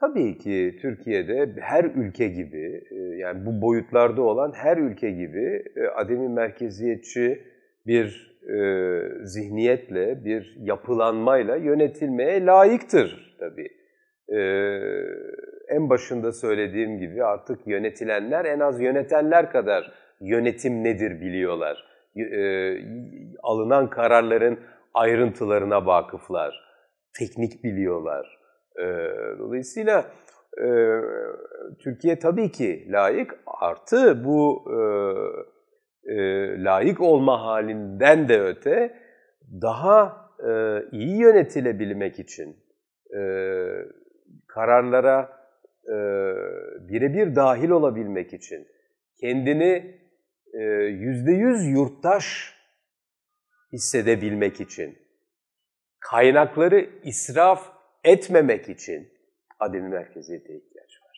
Tabii ki Türkiye'de her ülke gibi, e, yani bu boyutlarda olan her ülke gibi e, ademi merkeziyetçi bir e, zihniyetle, bir yapılanmayla yönetilmeye layıktır tabii. En başında söylediğim gibi artık yönetilenler en az yönetenler kadar yönetim nedir biliyorlar. Alınan kararların ayrıntılarına vakıflar, teknik biliyorlar ee, e, dolayısıyla Türkiye tabii ki layık artı bu e, e, layık olma halinden de öte daha e, iyi yönetilebilmek için kararlara birebir dahil olabilmek için kendini yüzde yüz yurttaş hissedebilmek için kaynakları israf etmemek için ademi merkeziyete ihtiyaç var.